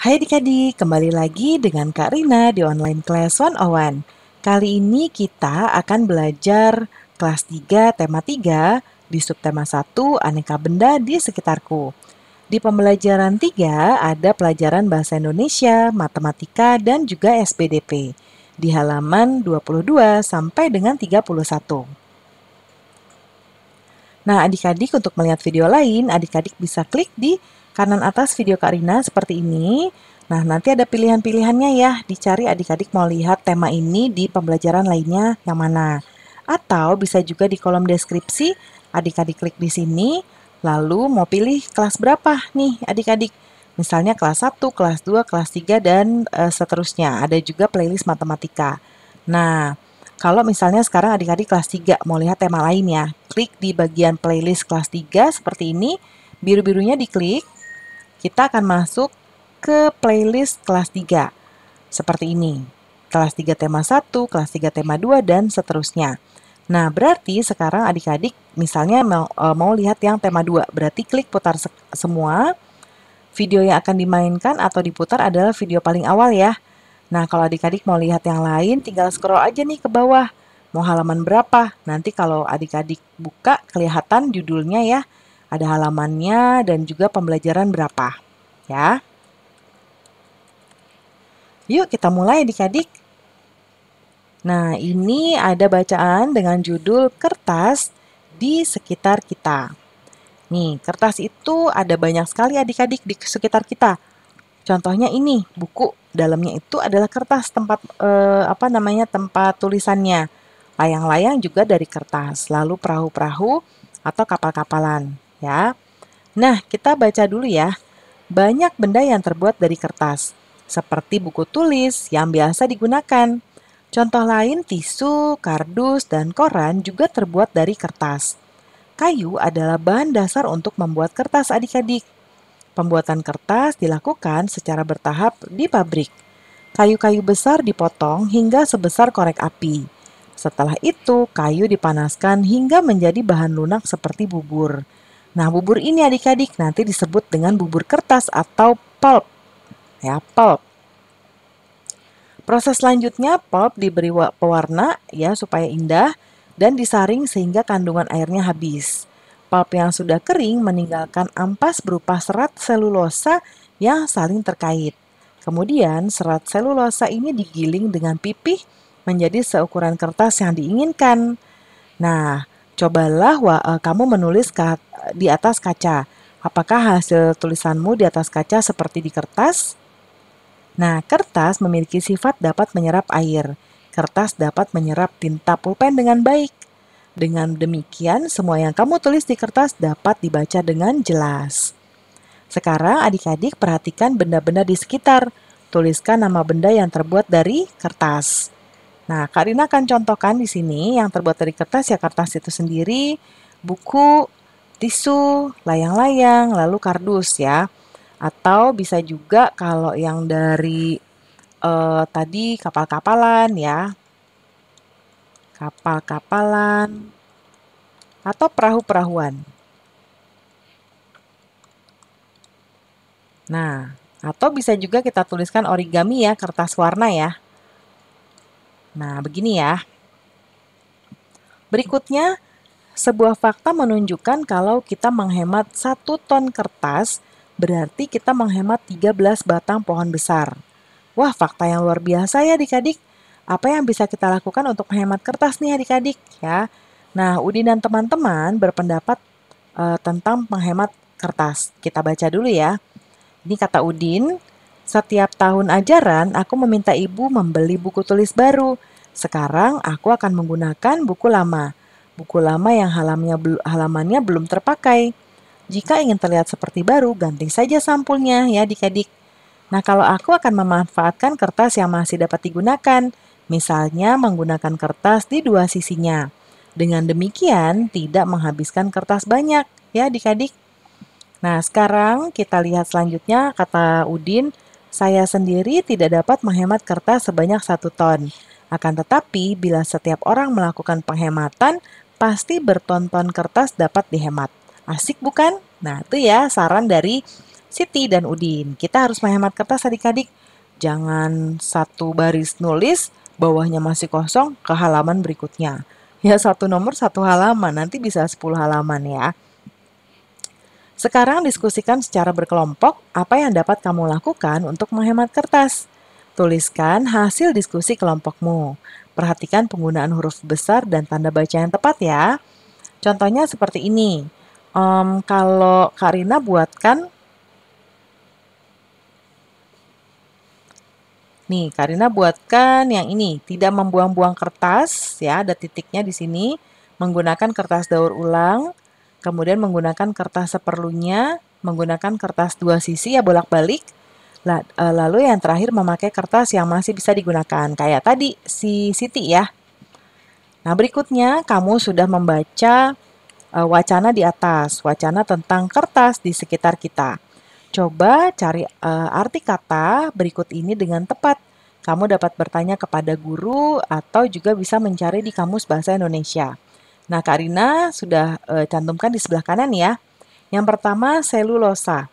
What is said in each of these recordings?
Hai adik-adik, kembali lagi dengan Kak Rina di Online Class 101. Kali ini kita akan belajar kelas 3 tema 3 di subtema 1 aneka benda di sekitarku. Di pembelajaran 3 ada pelajaran bahasa Indonesia, matematika, dan juga SPDP di halaman 22 sampai dengan 31. Nah, adik-adik untuk melihat video lain, adik-adik bisa klik di Kanan atas video Karina seperti ini. Nah, nanti ada pilihan-pilihannya ya. Dicari adik-adik mau lihat tema ini di pembelajaran lainnya yang mana. Atau bisa juga di kolom deskripsi, adik-adik klik di sini, lalu mau pilih kelas berapa nih adik-adik. Misalnya kelas 1, kelas 2, kelas 3, dan e, seterusnya. Ada juga playlist matematika. Nah, kalau misalnya sekarang adik-adik kelas 3 mau lihat tema lainnya, klik di bagian playlist kelas 3 seperti ini, biru-birunya diklik, kita akan masuk ke playlist kelas 3. Seperti ini. Kelas 3 tema 1, kelas 3 tema 2, dan seterusnya. Nah, berarti sekarang adik-adik misalnya mau, eh, mau lihat yang tema 2. Berarti klik putar se semua. Video yang akan dimainkan atau diputar adalah video paling awal ya. Nah, kalau adik-adik mau lihat yang lain, tinggal scroll aja nih ke bawah. Mau halaman berapa? Nanti kalau adik-adik buka, kelihatan judulnya ya. Ada halamannya dan juga pembelajaran berapa. Ya. Yuk kita mulai adik-adik. Nah, ini ada bacaan dengan judul kertas di sekitar kita. Nih, kertas itu ada banyak sekali adik-adik di sekitar kita. Contohnya ini, buku dalamnya itu adalah kertas tempat eh, apa namanya? tempat tulisannya. Layang-layang juga dari kertas, lalu perahu-perahu atau kapal-kapalan ya. Nah, kita baca dulu ya. Banyak benda yang terbuat dari kertas, seperti buku tulis yang biasa digunakan. Contoh lain tisu, kardus, dan koran juga terbuat dari kertas. Kayu adalah bahan dasar untuk membuat kertas adik-adik. Pembuatan kertas dilakukan secara bertahap di pabrik. Kayu-kayu besar dipotong hingga sebesar korek api. Setelah itu, kayu dipanaskan hingga menjadi bahan lunak seperti bubur. Nah, bubur ini adik-adik nanti disebut dengan bubur kertas atau pulp. Ya, pulp. Proses selanjutnya pulp diberi pewarna ya supaya indah dan disaring sehingga kandungan airnya habis. Pulp yang sudah kering meninggalkan ampas berupa serat selulosa yang saling terkait. Kemudian serat selulosa ini digiling dengan pipih menjadi seukuran kertas yang diinginkan. Nah, cobalah uh, kamu menulis di atas kaca. Apakah hasil tulisanmu di atas kaca seperti di kertas? Nah, kertas memiliki sifat dapat menyerap air. Kertas dapat menyerap tinta pulpen dengan baik. Dengan demikian, semua yang kamu tulis di kertas dapat dibaca dengan jelas. Sekarang adik-adik perhatikan benda-benda di sekitar. Tuliskan nama benda yang terbuat dari kertas. Nah, Karina akan contohkan di sini yang terbuat dari kertas ya kertas itu sendiri, buku, tisu, layang-layang, lalu kardus ya. Atau bisa juga kalau yang dari eh, tadi kapal-kapalan ya. Kapal-kapalan atau perahu-perahuan. Nah, atau bisa juga kita tuliskan origami ya, kertas warna ya. Nah, begini ya. Berikutnya, sebuah fakta menunjukkan kalau kita menghemat 1 ton kertas, berarti kita menghemat 13 batang pohon besar. Wah, fakta yang luar biasa ya adik-adik. Apa yang bisa kita lakukan untuk menghemat kertas nih adik-adik ya? Nah, Udin dan teman-teman berpendapat uh, tentang menghemat kertas. Kita baca dulu ya. Ini kata Udin, setiap tahun ajaran, aku meminta ibu membeli buku tulis baru. Sekarang aku akan menggunakan buku lama. Buku lama yang halamannya, halamannya belum terpakai. Jika ingin terlihat seperti baru, ganti saja sampulnya ya dikadik. Nah, kalau aku akan memanfaatkan kertas yang masih dapat digunakan, misalnya menggunakan kertas di dua sisinya. Dengan demikian, tidak menghabiskan kertas banyak ya dikadik. Nah, sekarang kita lihat selanjutnya kata Udin. Saya sendiri tidak dapat menghemat kertas sebanyak satu ton. Akan tetapi, bila setiap orang melakukan penghematan, pasti bertonton kertas dapat dihemat. Asik bukan? Nah, itu ya saran dari Siti dan Udin. Kita harus menghemat kertas adik-adik. Jangan satu baris nulis, bawahnya masih kosong ke halaman berikutnya. Ya satu nomor satu halaman, nanti bisa sepuluh halaman ya. Sekarang diskusikan secara berkelompok apa yang dapat kamu lakukan untuk menghemat kertas. Tuliskan hasil diskusi kelompokmu. Perhatikan penggunaan huruf besar dan tanda baca yang tepat ya. Contohnya seperti ini. Um, kalau Karina buatkan Nih, Karina buatkan yang ini, tidak membuang-buang kertas ya, ada titiknya di sini, menggunakan kertas daur ulang, Kemudian menggunakan kertas seperlunya, menggunakan kertas dua sisi ya bolak-balik. E, lalu yang terakhir memakai kertas yang masih bisa digunakan, kayak tadi si Siti ya. Nah berikutnya kamu sudah membaca e, wacana di atas, wacana tentang kertas di sekitar kita. Coba cari e, arti kata berikut ini dengan tepat kamu dapat bertanya kepada guru atau juga bisa mencari di Kamus Bahasa Indonesia. Nah, Karina sudah e, cantumkan di sebelah kanan ya. Yang pertama, selulosa.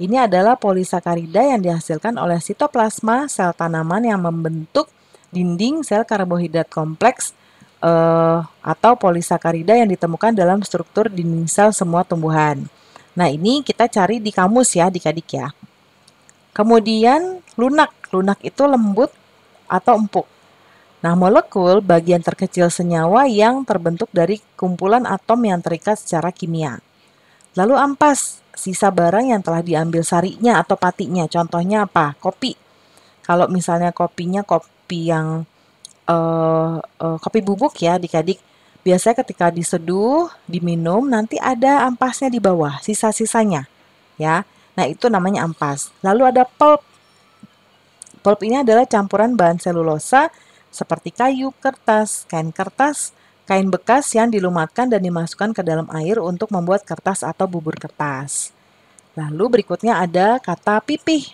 Ini adalah polisakarida yang dihasilkan oleh sitoplasma sel tanaman yang membentuk dinding sel karbohidrat kompleks e, atau polisakarida yang ditemukan dalam struktur dinding sel semua tumbuhan. Nah, ini kita cari di kamus ya, adik-adik ya. Kemudian lunak. Lunak itu lembut atau empuk. Nah, molekul bagian terkecil senyawa yang terbentuk dari kumpulan atom yang terikat secara kimia. Lalu ampas, sisa barang yang telah diambil sarinya atau patinya. Contohnya apa? Kopi. Kalau misalnya kopinya kopi yang uh, uh, kopi bubuk ya, dikadik Biasanya ketika diseduh, diminum, nanti ada ampasnya di bawah, sisa-sisanya. Ya, nah itu namanya ampas. Lalu ada pulp. Pulp ini adalah campuran bahan selulosa seperti kayu, kertas, kain kertas, kain bekas yang dilumatkan dan dimasukkan ke dalam air untuk membuat kertas atau bubur kertas. Lalu berikutnya ada kata pipih.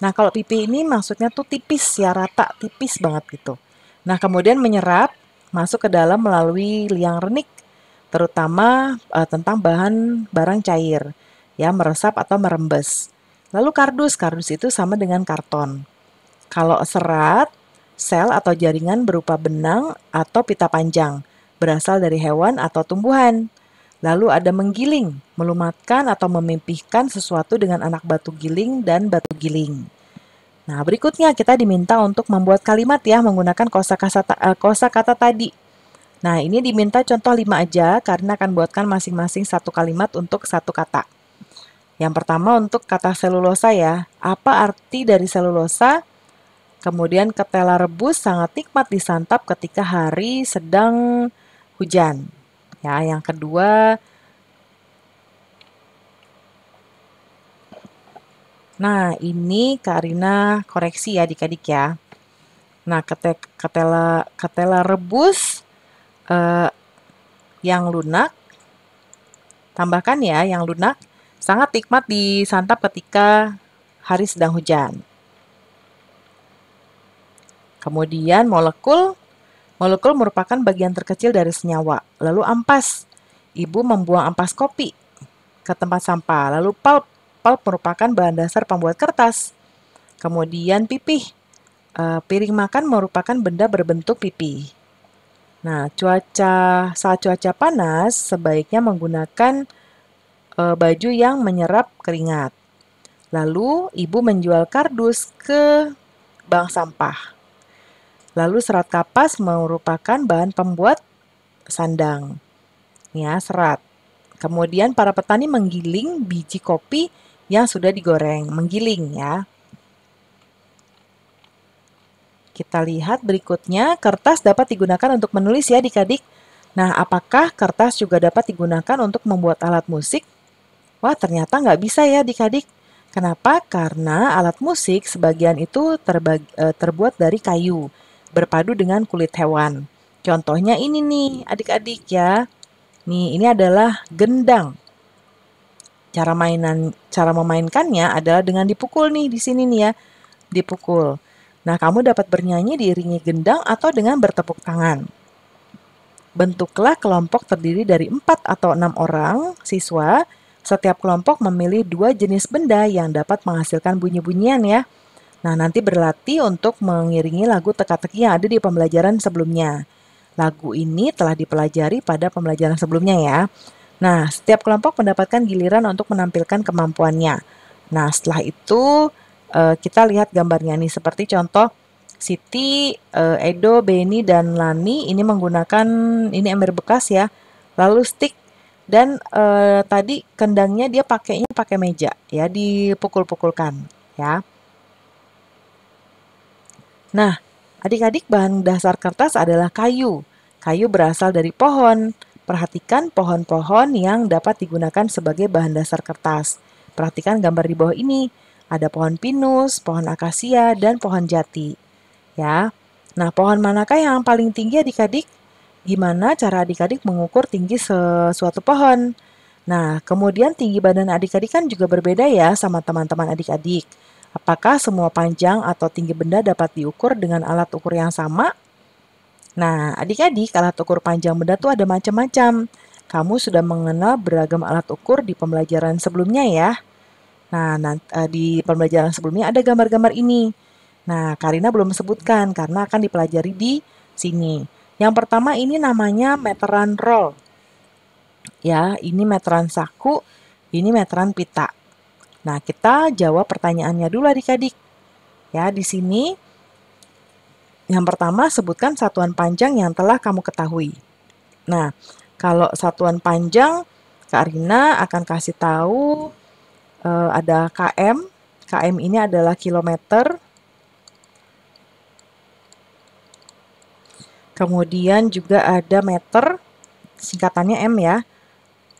Nah, kalau pipih ini maksudnya tuh tipis ya, rata, tipis banget gitu. Nah, kemudian menyerap masuk ke dalam melalui liang renik, terutama uh, tentang bahan barang cair, ya meresap atau merembes. Lalu kardus, kardus itu sama dengan karton. Kalau serat sel atau jaringan berupa benang atau pita panjang, berasal dari hewan atau tumbuhan. Lalu ada menggiling, melumatkan atau memipihkan sesuatu dengan anak batu giling dan batu giling. Nah, berikutnya kita diminta untuk membuat kalimat ya menggunakan eh, kosakata kosa kata tadi. Nah, ini diminta contoh lima aja karena akan buatkan masing-masing satu kalimat untuk satu kata. Yang pertama untuk kata selulosa ya. Apa arti dari selulosa? Kemudian ketela rebus sangat nikmat disantap ketika hari sedang hujan. Ya, yang kedua Nah, ini Karina koreksi ya adik-adik ya. Nah, ketela ketela rebus eh, yang lunak tambahkan ya yang lunak sangat nikmat disantap ketika hari sedang hujan. Kemudian molekul, molekul merupakan bagian terkecil dari senyawa. Lalu ampas, ibu membuang ampas kopi ke tempat sampah. Lalu pulp, pulp merupakan bahan dasar pembuat kertas. Kemudian pipih, e, piring makan merupakan benda berbentuk pipih. Nah, cuaca saat cuaca panas sebaiknya menggunakan e, baju yang menyerap keringat. Lalu ibu menjual kardus ke bank sampah. Lalu serat kapas merupakan bahan pembuat sandang. Ya, serat. Kemudian para petani menggiling biji kopi yang sudah digoreng, menggiling ya. Kita lihat berikutnya, kertas dapat digunakan untuk menulis ya adik-adik. Nah, apakah kertas juga dapat digunakan untuk membuat alat musik? Wah, ternyata nggak bisa ya adik-adik. Kenapa? Karena alat musik sebagian itu eh, terbuat dari kayu berpadu dengan kulit hewan. Contohnya ini nih, adik-adik ya. Nih, ini adalah gendang. Cara mainan cara memainkannya adalah dengan dipukul nih di sini nih ya. Dipukul. Nah, kamu dapat bernyanyi diiringi gendang atau dengan bertepuk tangan. Bentuklah kelompok terdiri dari 4 atau 6 orang siswa. Setiap kelompok memilih dua jenis benda yang dapat menghasilkan bunyi-bunyian ya. Nah, nanti berlatih untuk mengiringi lagu teka-teki yang ada di pembelajaran sebelumnya. Lagu ini telah dipelajari pada pembelajaran sebelumnya ya. Nah, setiap kelompok mendapatkan giliran untuk menampilkan kemampuannya. Nah, setelah itu eh, kita lihat gambarnya nih seperti contoh Siti, eh, Edo, Beni dan Lani ini menggunakan ini ember bekas ya. Lalu stick dan eh, tadi kendangnya dia pakainya pakai meja ya dipukul-pukulkan ya. Nah, adik-adik bahan dasar kertas adalah kayu. Kayu berasal dari pohon. Perhatikan pohon-pohon yang dapat digunakan sebagai bahan dasar kertas. Perhatikan gambar di bawah ini. Ada pohon pinus, pohon akasia, dan pohon jati. Ya. Nah, pohon manakah yang paling tinggi adik-adik? Gimana cara adik-adik mengukur tinggi sesuatu pohon? Nah, kemudian tinggi badan adik-adik kan juga berbeda ya sama teman-teman adik-adik. Apakah semua panjang atau tinggi benda dapat diukur dengan alat ukur yang sama? Nah, adik-adik, alat ukur panjang benda tuh ada macam-macam. Kamu sudah mengenal beragam alat ukur di pembelajaran sebelumnya ya. Nah, eh, di pembelajaran sebelumnya ada gambar-gambar ini. Nah, Karina belum sebutkan karena akan dipelajari di sini. Yang pertama ini namanya meteran roll. Ya, ini meteran saku, ini meteran pita. Nah, kita jawab pertanyaannya dulu adik-adik. Ya, di sini yang pertama sebutkan satuan panjang yang telah kamu ketahui. Nah, kalau satuan panjang, Kak Rina akan kasih tahu uh, ada KM. KM ini adalah kilometer. Kemudian juga ada meter, singkatannya M ya.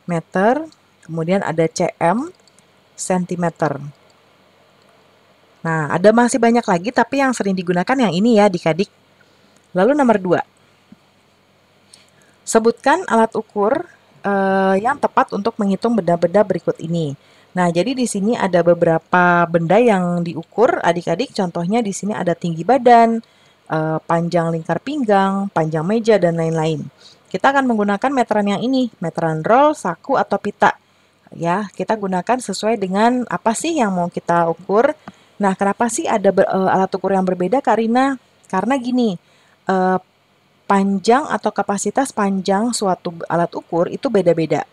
Meter, kemudian ada CM, cm. Nah, ada masih banyak lagi tapi yang sering digunakan yang ini ya dikadik. Lalu nomor 2. Sebutkan alat ukur eh, yang tepat untuk menghitung benda-benda berikut ini. Nah, jadi di sini ada beberapa benda yang diukur adik-adik. Contohnya di sini ada tinggi badan, eh, panjang lingkar pinggang, panjang meja, dan lain-lain. Kita akan menggunakan meteran yang ini, meteran roll, saku, atau pita ya kita gunakan sesuai dengan apa sih yang mau kita ukur nah kenapa sih ada ber, uh, alat ukur yang berbeda karena karena gini uh, panjang atau kapasitas panjang suatu alat ukur itu beda-beda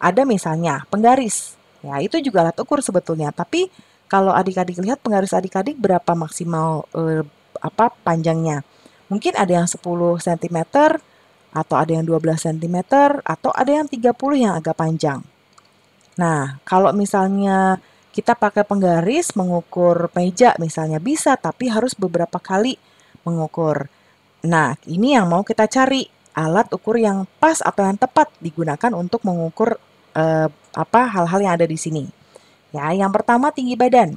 ada misalnya penggaris ya itu juga alat ukur sebetulnya tapi kalau adik-adik lihat penggaris adik-adik berapa maksimal eh, apa panjangnya. Mungkin ada yang 10 cm atau ada yang 12 cm atau ada yang 30 yang agak panjang. Nah, kalau misalnya kita pakai penggaris mengukur meja misalnya bisa, tapi harus beberapa kali mengukur. Nah, ini yang mau kita cari alat ukur yang pas atau yang tepat digunakan untuk mengukur eh, apa hal-hal yang ada di sini. Ya, yang pertama tinggi badan.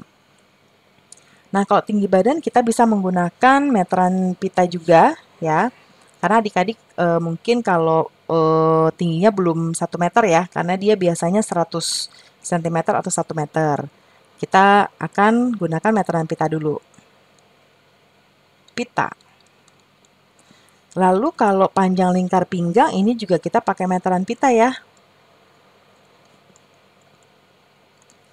Nah, kalau tinggi badan kita bisa menggunakan meteran pita juga, ya. Karena adik-adik e, mungkin kalau e, tingginya belum 1 meter ya, karena dia biasanya 100 cm atau 1 meter. Kita akan gunakan meteran pita dulu. Pita. Lalu kalau panjang lingkar pinggang ini juga kita pakai meteran pita ya.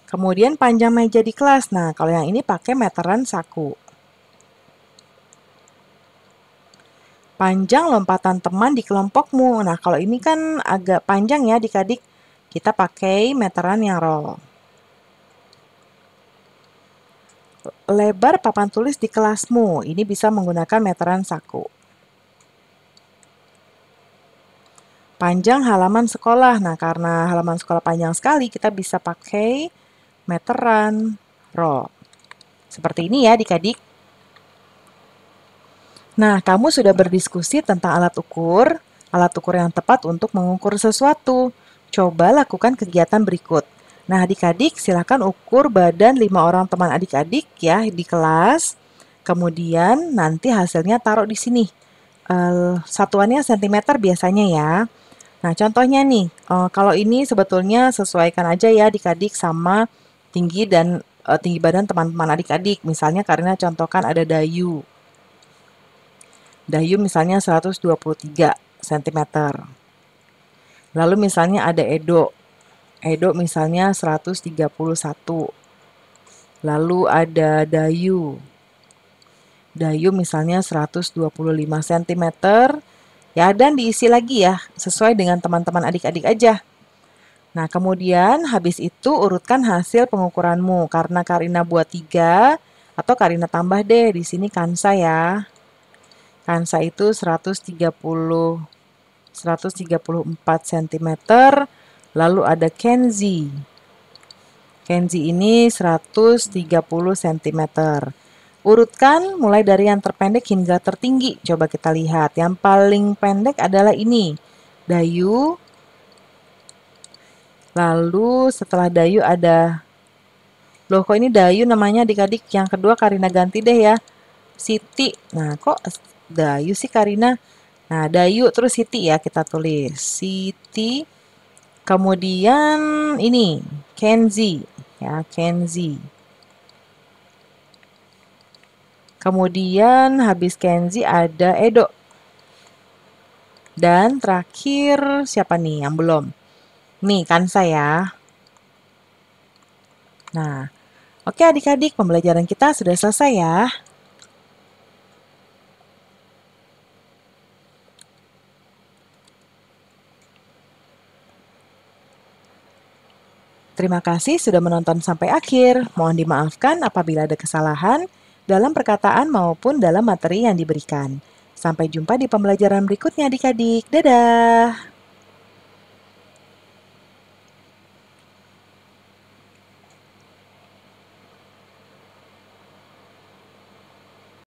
Kemudian panjang meja di kelas. Nah, kalau yang ini pakai meteran saku. panjang lompatan teman di kelompokmu. Nah, kalau ini kan agak panjang ya Dikadik Kita pakai meteran yang roll. Lebar papan tulis di kelasmu. Ini bisa menggunakan meteran saku. Panjang halaman sekolah. Nah, karena halaman sekolah panjang sekali, kita bisa pakai meteran roll. Seperti ini ya dikadik. Nah, kamu sudah berdiskusi tentang alat ukur, alat ukur yang tepat untuk mengukur sesuatu. Coba lakukan kegiatan berikut. Nah, adik-adik silakan ukur badan lima orang teman adik-adik ya di kelas. Kemudian nanti hasilnya taruh di sini. Eh, satuannya sentimeter biasanya ya. Nah, contohnya nih, eh, kalau ini sebetulnya sesuaikan aja ya adik-adik sama tinggi dan eh, tinggi badan teman-teman adik-adik. Misalnya karena contohkan ada dayu dayu misalnya 123 cm. Lalu misalnya ada edo. Edo misalnya 131. Lalu ada dayu. Dayu misalnya 125 cm. Ya, dan diisi lagi ya, sesuai dengan teman-teman adik-adik aja. Nah, kemudian habis itu urutkan hasil pengukuranmu. Karena Karina buat 3, atau Karina tambah deh, di sini kan saya. Kansa itu 130 134 cm. Lalu ada Kenzi. Kenzi ini 130 cm. Urutkan mulai dari yang terpendek hingga tertinggi. Coba kita lihat. Yang paling pendek adalah ini. Dayu. Lalu setelah Dayu ada... Loh kok ini Dayu namanya adik-adik? Yang kedua Karina ganti deh ya. Siti. Nah kok Dayu sih Karina. Nah, Dayu terus Siti ya kita tulis. Siti. Kemudian ini Kenzi ya, Kenzi. Kemudian habis Kenzi ada Edo. Dan terakhir siapa nih yang belum? Nih kan saya. Nah, oke adik-adik pembelajaran kita sudah selesai ya. Terima kasih sudah menonton sampai akhir. Mohon dimaafkan apabila ada kesalahan dalam perkataan maupun dalam materi yang diberikan. Sampai jumpa di pembelajaran berikutnya adik-adik. Dadah!